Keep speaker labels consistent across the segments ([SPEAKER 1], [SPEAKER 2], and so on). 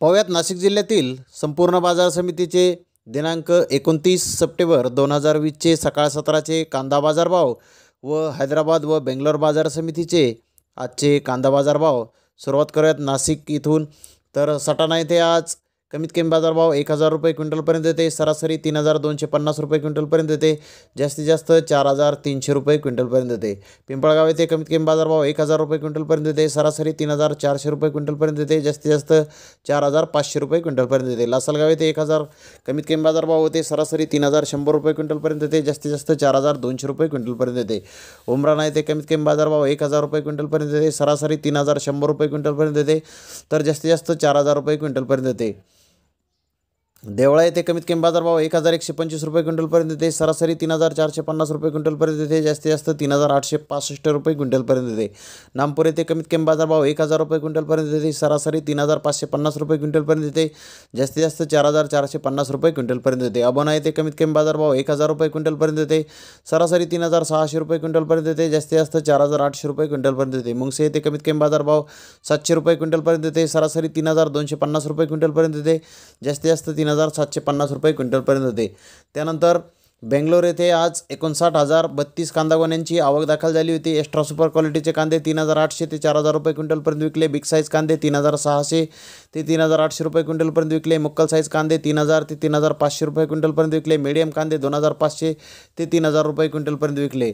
[SPEAKER 1] पाहूयात नाशिक जिल्ह्यातील संपूर्ण बाजार समितीचे दिनांक एकोणतीस सप्टेंबर दोन हजार वीसचे सकाळ सतराचे कांदा बाजारभाव व हैदराबाद व बेंगलोर बाजार समितीचे आजचे कांदा बाजारभाव सुरुवात करूयात नाशिक इथून तर सटाणा येथे आज कमीत कमी बाजारभाव एक हजार रुपये क्विंटलपर्यंत येते सरासरी तीन हजार दोनशे पन्नास रुपये क्विंटलपर्यंत येते जास्तीत जास्त चार हजार तीनशे रुपये क्विंटलपर्यंत येते पिंपळगाव येथे कमीत कमी बाजारभाव एक हजार रुपये क्विंटलपर्यंत येते सरासरी तीन हजार चारशे रुपये क्विंटलपर्यंत येते जास्तीत जास्त चार हजार पाचशे रुपये क्विंटलपर्यंत येते लासलगाव येथे एक हजार कमीत कमी भाव होते सरासरी तीन हजार शंभर रुपये क्विंटलपर्यंत येते जास्तीत जास्त चार हजार दोनशे रुपये क्विंटलपर्यंत येते उमराणा येथे कमीत कमी बाजारभाव एक हजार रुपये क्विंटलपर्यंत येते सरासरी तीन हजार शंभर रुपये क्विंटलपर्यंत येते तर जास्तीत जास्त चार हजार रुपये क्विंटलपर्यंत येते देवळा येथे कमीत कमी बाजारभाव एक हजार एकशे पंचवीस रुपये क्विंटलपर्यंत येते सरासरी तीन हजार चारशे पन्नास रुपये क्विंटलपर्यंत येते जास्तीत जास्त तीन हजार आठशे पासष्ट रुपये क्विंटलपर्यंत येते नामपूर येथे कमीत कमी बाजारभाव एक हजार रुपये क्विंटलपर्यंत येते सरासरी तीन हजार पाचशे पन्नास रुपये क्विंटलपर्यंत येते जास्तीत जास्त चार हजार चारशे पन्नास रुपये क्विंटलपर्यंत येते अबोना येथे कमीत कमी बाजारभाव एक हजार रुपये क्विंटलपर्यंत येते सरासरी तीन हजार सहाशे रुपये क्विंटलपर्यंत येते जास्तीत जास्त चार हजार आठशे रुपये क्विंटलपर्यंत येते मुंगसे येथे कमीत कमी भाव सातशे रुपये क्विंटलपर्यंत येते सरासरी तीन हजार दोनशे पन्नास रुपये क्विंटलपर्यंत येते जास्तीत जास्त तीन हजार सातशे पन्नास रुपये क्विंटलपर्यंत होते त्यानंतर बेंगलोर येथे आज एकोणसाठ हजार बत्तीस कांदा गोण्यांची आवक दाखल झाली होती एक्स्ट्रा सुपर क्वालिटीचे कांदे तीन हजार आठशे ते चार हजार रुपये क्विंटलपर्यंत विकले बिग साईज कांदे तीन हजार सहाशे ते तीन हजार आठशे रुपये क्विंटलपर्यंत विकले मुक्कल साईज कांदे तीन हजार ते तीन हजार पाचशे रुपये क्विंटलपर्यंत विकले मीडियम कांदे दोन हजार पाचशे ते तीन हजार रुपये क्विंटलपर्यंत विकले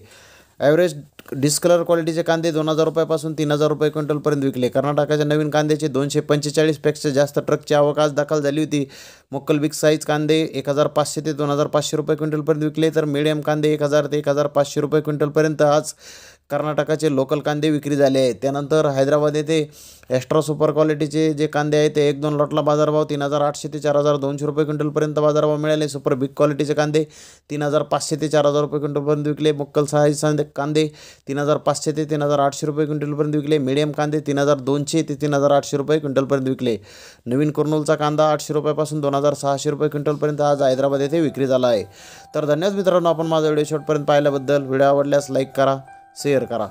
[SPEAKER 1] ॲव्हरेज डिस्कलर क्वालिटीचे कांदे दोन हजार रुपयापासून तीन हजार रुपये क्विंटलपर्यंत विकले कर्नाटकाच्या नवीन कांद्याचे दोनशे पंचेचाळीसपेक्षा जास्त ट्रकची आवक आज दाखल झाली होती मुक्कल बिग साईज कांदे एक हजार पाचशे ते दोन हजार पाचशे रुपये क्विंटलपर्यंत विकले तर मिडियम कांदे एक हजार ते एक हजार पाचशे रुपये क्विंटलपर्यंत आज कर्नाटकाचे लोकल कांदे विक्री झाले आहेत त्यानंतर हैदराबाद येथे एक्स्ट्रा सुपर क्वालिटीचे जे कांदे आहेत ते एक दोन लॉटला बाजारभाव तीन हजार आठशे ते चार हजार दोनशे रुपये क्विंटलपर्यंत बाजारभाव मिळाले सुपर बिग क्वालिटीचे कांदे तीन हजार पाचशे ते चार हजार रुपये क्विंटलपर्यंत विकले मुक्कल साईज कांदे तीन हजार पाचशे ते तीन हजार आठशे रुपये क्विंटलपर्यंत विकले मीडियम कांदे तीन हजार दोनशे ते तीन हजार आठशे रुपये क्विंटलपर्यंत विकले नवीन कुर्नूलचा कांदा आठशे रुपयापासून दोन हजार सहाशे रुपये क्विंटलपर्यंत आज हैदराबाद येथे विक्री झाला आहे तर धन्यवाद मित्रांनो आपण माझा व्हिडिओ शॉटपर्यंत पाहिल्याबद्दल व्हिडिओ आवडल्यास लाईक करा Cér cara.